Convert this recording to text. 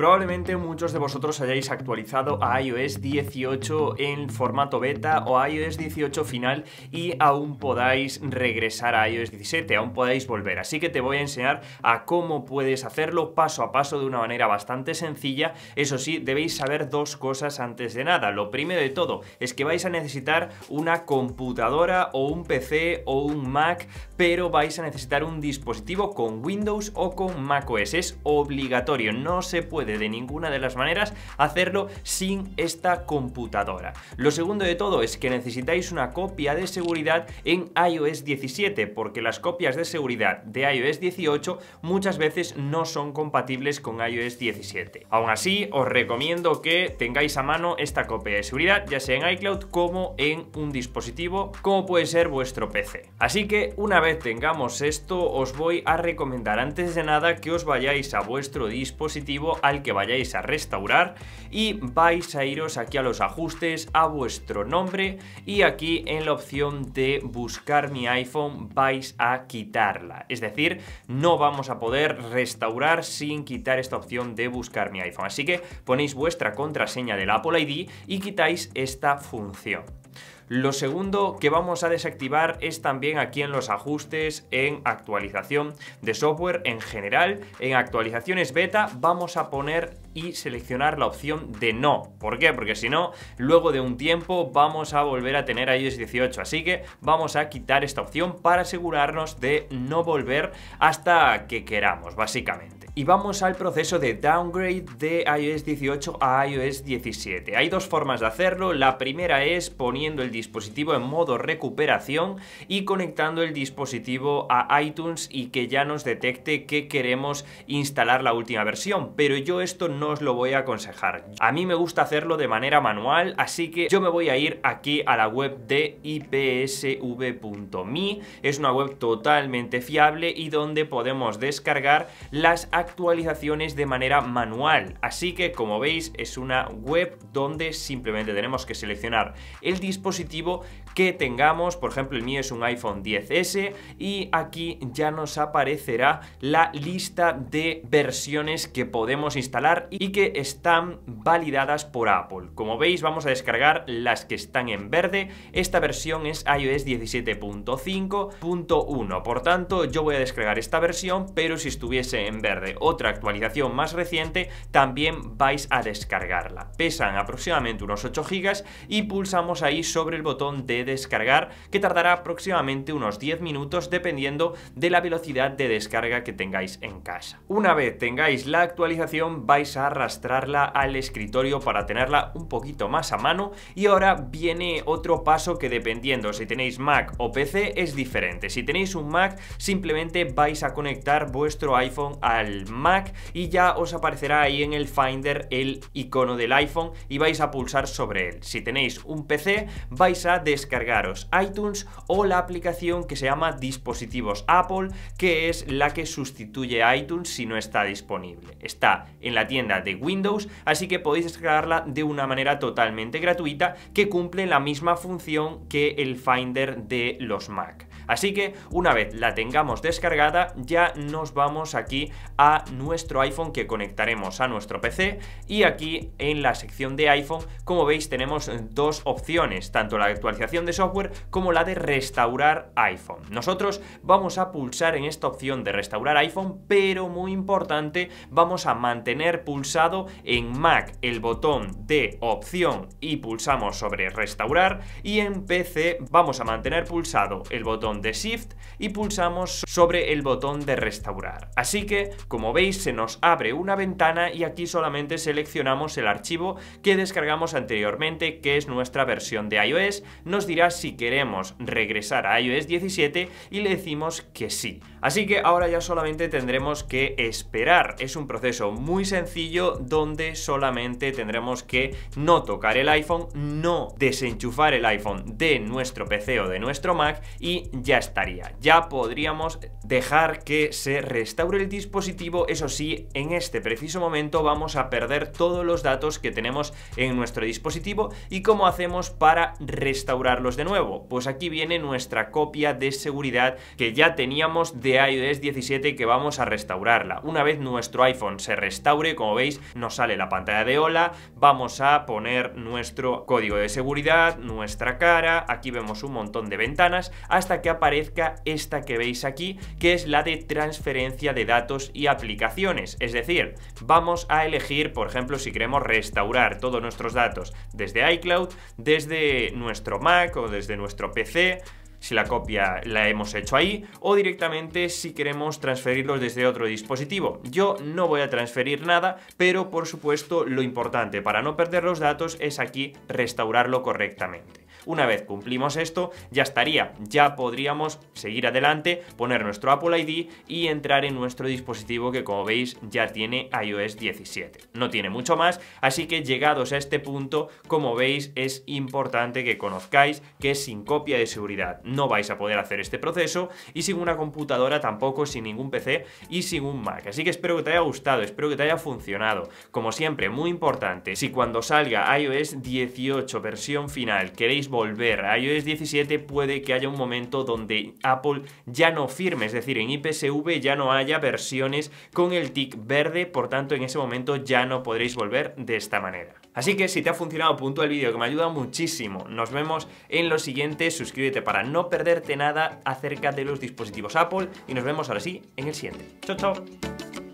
Probablemente muchos de vosotros hayáis actualizado a iOS 18 en formato beta o iOS 18 final y aún podáis regresar a iOS 17, aún podáis volver. Así que te voy a enseñar a cómo puedes hacerlo paso a paso de una manera bastante sencilla. Eso sí, debéis saber dos cosas antes de nada. Lo primero de todo es que vais a necesitar una computadora o un PC o un Mac, pero vais a necesitar un dispositivo con Windows o con macOS. Es obligatorio, no se puede de ninguna de las maneras hacerlo sin esta computadora. Lo segundo de todo es que necesitáis una copia de seguridad en iOS 17 porque las copias de seguridad de iOS 18 muchas veces no son compatibles con iOS 17. Aún así, os recomiendo que tengáis a mano esta copia de seguridad, ya sea en iCloud como en un dispositivo, como puede ser vuestro PC. Así que una vez tengamos esto, os voy a recomendar antes de nada que os vayáis a vuestro dispositivo al que vayáis a restaurar y vais a iros aquí a los ajustes, a vuestro nombre y aquí en la opción de buscar mi iPhone vais a quitarla. Es decir, no vamos a poder restaurar sin quitar esta opción de buscar mi iPhone. Así que ponéis vuestra contraseña del Apple ID y quitáis esta función. Lo segundo que vamos a desactivar es también aquí en los ajustes, en actualización de software en general, en actualizaciones beta vamos a poner y seleccionar la opción de no. ¿Por qué? Porque si no, luego de un tiempo vamos a volver a tener iOS 18. Así que vamos a quitar esta opción para asegurarnos de no volver hasta que queramos, básicamente. Y vamos al proceso de downgrade de iOS 18 a iOS 17. Hay dos formas de hacerlo. La primera es poniendo el dispositivo en modo recuperación y conectando el dispositivo a iTunes y que ya nos detecte que queremos instalar la última versión. Pero yo esto no os lo voy a aconsejar. A mí me gusta hacerlo de manera manual, así que yo me voy a ir aquí a la web de ipsv.me. Es una web totalmente fiable y donde podemos descargar las actualizaciones de manera manual. Así que, como veis, es una web donde simplemente tenemos que seleccionar el dispositivo que tengamos. Por ejemplo, el mío es un iPhone 10S y aquí ya nos aparecerá la lista de versiones que podemos instalar y que están validadas por Apple. Como veis, vamos a descargar las que están en verde. Esta versión es iOS 17.5.1. Por tanto, yo voy a descargar esta versión, pero si estuviese en verde otra actualización más reciente, también vais a descargarla. Pesan aproximadamente unos 8 GB y pulsamos ahí sobre el botón de descargar que tardará aproximadamente unos 10 minutos dependiendo de la velocidad de descarga que tengáis en casa. Una vez tengáis la actualización vais a arrastrarla al escritorio para tenerla un poquito más a mano y ahora viene otro paso que dependiendo si tenéis Mac o PC es diferente. Si tenéis un Mac simplemente vais a conectar vuestro iPhone al Mac y ya os aparecerá ahí en el Finder el icono del iPhone y vais a pulsar sobre él. Si tenéis un PC vais a descargar descargaros iTunes o la aplicación que se llama dispositivos Apple, que es la que sustituye iTunes si no está disponible. Está en la tienda de Windows, así que podéis descargarla de una manera totalmente gratuita que cumple la misma función que el Finder de los Mac. Así que una vez la tengamos descargada, ya nos vamos aquí a nuestro iPhone que conectaremos a nuestro PC y aquí en la sección de iPhone, como veis, tenemos dos opciones, tanto la actualización de software como la de restaurar iPhone. Nosotros vamos a pulsar en esta opción de restaurar iPhone, pero muy importante, vamos a mantener pulsado en Mac el botón de opción y pulsamos sobre restaurar y en PC vamos a mantener pulsado el botón de Shift y pulsamos sobre el botón de restaurar. Así que, como veis, se nos abre una ventana y aquí solamente seleccionamos el archivo que descargamos anteriormente, que es nuestra versión de iOS. Nos dirá si queremos regresar a iOS 17 y le decimos que sí. Así que ahora ya solamente tendremos que esperar. Es un proceso muy sencillo donde solamente tendremos que no tocar el iPhone, no desenchufar el iPhone de nuestro PC o de nuestro Mac y ya estaría. Ya podríamos dejar que se restaure el dispositivo. Eso sí, en este preciso momento vamos a perder todos los datos que tenemos en nuestro dispositivo y cómo hacemos para restaurarlos de nuevo. Pues aquí viene nuestra copia de seguridad que ya teníamos de de iOS 17 que vamos a restaurarla. Una vez nuestro iPhone se restaure, como veis, nos sale la pantalla de hola, vamos a poner nuestro código de seguridad, nuestra cara, aquí vemos un montón de ventanas, hasta que aparezca esta que veis aquí, que es la de transferencia de datos y aplicaciones. Es decir, vamos a elegir, por ejemplo, si queremos restaurar todos nuestros datos desde iCloud, desde nuestro Mac o desde nuestro PC, si la copia la hemos hecho ahí, o directamente si queremos transferirlos desde otro dispositivo. Yo no voy a transferir nada, pero por supuesto lo importante para no perder los datos es aquí restaurarlo correctamente. Una vez cumplimos esto, ya estaría, ya podríamos seguir adelante, poner nuestro Apple ID y entrar en nuestro dispositivo que como veis ya tiene iOS 17. No tiene mucho más, así que llegados a este punto, como veis es importante que conozcáis que sin copia de seguridad. No vais a poder hacer este proceso y sin una computadora tampoco, sin ningún PC y sin un Mac. Así que espero que te haya gustado, espero que te haya funcionado. Como siempre, muy importante, si cuando salga iOS 18 versión final queréis volver. A iOS 17 puede que haya un momento donde Apple ya no firme, es decir, en IPSV ya no haya versiones con el tick verde, por tanto en ese momento ya no podréis volver de esta manera. Así que si te ha funcionado punto el vídeo, que me ayuda muchísimo, nos vemos en lo siguiente, suscríbete para no perderte nada acerca de los dispositivos Apple y nos vemos ahora sí en el siguiente. Chao, chao.